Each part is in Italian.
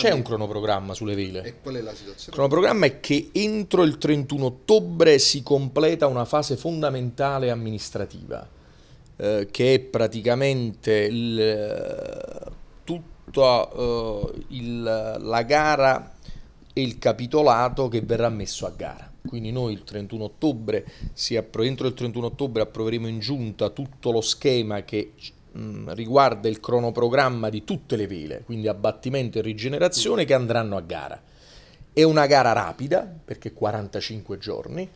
C'è un cronoprogramma sulle vele. E qual è la situazione? Il cronoprogramma è che entro il 31 ottobre si completa una fase fondamentale amministrativa, eh, che è praticamente il, eh, tutta eh, il, la gara e il capitolato che verrà messo a gara. Quindi noi il 31 ottobre, si appro- entro il 31 ottobre approveremo in giunta tutto lo schema che Mm, riguarda il cronoprogramma di tutte le vele, quindi abbattimento e rigenerazione, che andranno a gara. È una gara rapida, perché 45 giorni,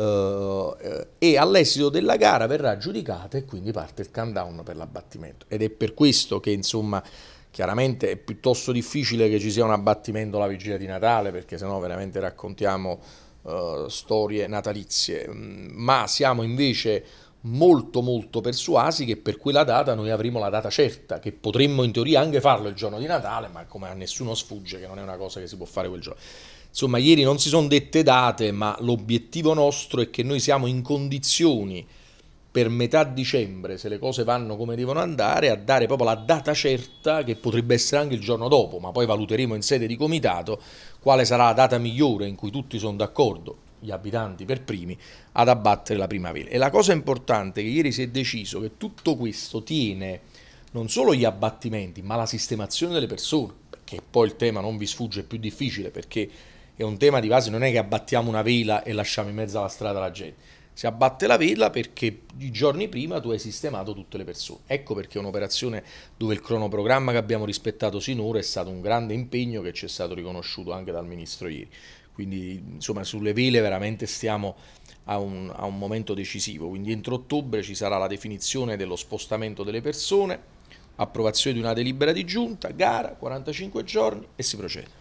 Uh, e all'esito della gara verrà giudicata e quindi parte il countdown per l'abbattimento. Ed è per questo che insomma chiaramente è piuttosto difficile che ci sia un abbattimento la vigilia di Natale perché sennò veramente raccontiamo uh, storie natalizie, mm, ma siamo invece molto molto persuasi che per quella data noi avremo la data certa, che potremmo in teoria anche farlo il giorno di Natale, ma come a nessuno sfugge che non è una cosa che si può fare quel giorno. Insomma, ieri non si sono dette date, ma l'obiettivo nostro è che noi siamo in condizioni per metà dicembre, se le cose vanno come devono andare, a dare proprio la data certa che potrebbe essere anche il giorno dopo, ma poi valuteremo in sede di comitato quale sarà la data migliore in cui tutti sono d'accordo gli abitanti per primi, ad abbattere la primavera. E la cosa importante è che ieri si è deciso che tutto questo tiene non solo gli abbattimenti, ma la sistemazione delle persone, perché poi il tema non vi sfugge, è più difficile perché è un tema di base, non è che abbattiamo una vela e lasciamo in mezzo alla strada la gente. Si abbatte la vela perché i giorni prima tu hai sistemato tutte le persone. Ecco perché è un'operazione dove il cronoprogramma che abbiamo rispettato sinora è stato un grande impegno che ci è stato riconosciuto anche dal ministro ieri. Quindi insomma sulle vele veramente stiamo a un, a un momento decisivo. Quindi entro ottobre ci sarà la definizione dello spostamento delle persone, approvazione di una delibera di giunta, gara, 45 giorni e si procede.